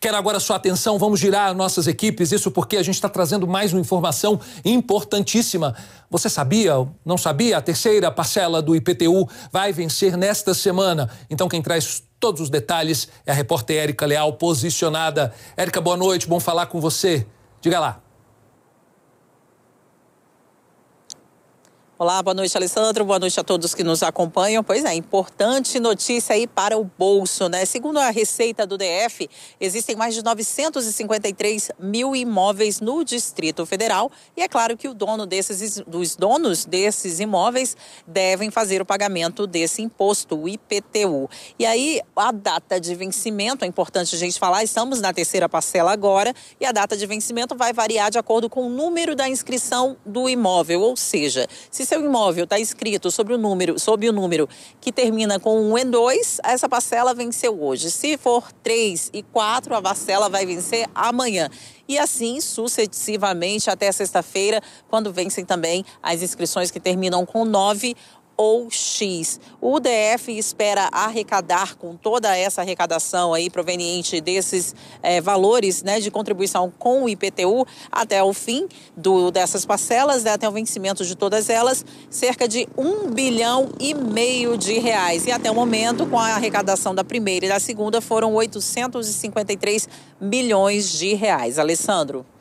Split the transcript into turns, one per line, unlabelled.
Quero agora sua atenção, vamos girar nossas equipes, isso porque a gente está trazendo mais uma informação importantíssima. Você sabia, não sabia? A terceira parcela do IPTU vai vencer nesta semana. Então, quem traz todos os detalhes é a repórter Érica Leal, posicionada. Érica, boa noite, bom falar com você. Diga lá.
Olá, boa noite, Alessandro. Boa noite a todos que nos acompanham. Pois é, importante notícia aí para o bolso, né? Segundo a Receita do DF, existem mais de 953 mil imóveis no Distrito Federal e é claro que o dono desses, os donos desses imóveis devem fazer o pagamento desse imposto, o IPTU. E aí, a data de vencimento, é importante a gente falar, estamos na terceira parcela agora e a data de vencimento vai variar de acordo com o número da inscrição do imóvel, ou seja, se seu imóvel está escrito sobre o número, sobre o número que termina com 1 e 2, essa parcela venceu hoje. Se for 3 e 4, a parcela vai vencer amanhã. E assim sucessivamente até sexta-feira, quando vencem também as inscrições que terminam com 9 ou X. O DF espera arrecadar com toda essa arrecadação aí proveniente desses é, valores né, de contribuição com o IPTU até o fim do, dessas parcelas, né, até o vencimento de todas elas, cerca de um bilhão e meio de reais. E até o momento, com a arrecadação da primeira e da segunda, foram 853 milhões de reais. Alessandro.